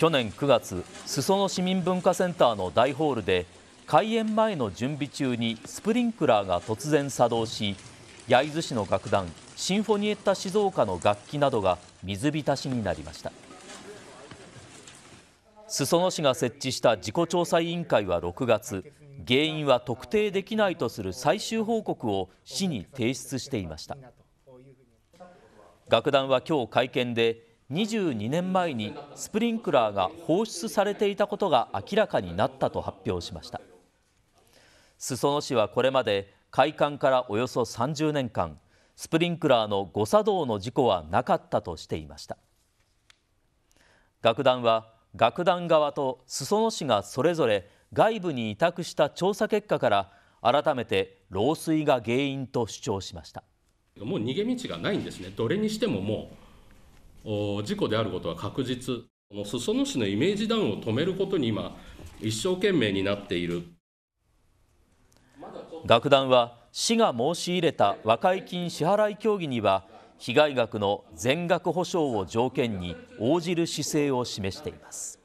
去年9月裾野市民文化センターの大ホールで開演前の準備中にスプリンクラーが突然作動し焼津市の楽団シンフォニエッタ静岡の楽器などが水浸しになりました裾野市が設置した事故調査委員会は6月原因は特定できないとする最終報告を市に提出していました楽団は今日会見で22年前にスプリンクラーが放出されていたことが明らかになったと発表しました裾野市はこれまで開館からおよそ30年間スプリンクラーの誤作動の事故はなかったとしていました楽団は楽団側と裾野市がそれぞれ外部に委託した調査結果から改めて漏水が原因と主張しましたもう逃げ道がないんですねどれにしてももう事故であることは確実、この裾野市のイメージダウンを止めることに今、一生懸命になっている。楽団は市が申し入れた和解金支払い協議には被害額の全額補償を条件に応じる姿勢を示しています。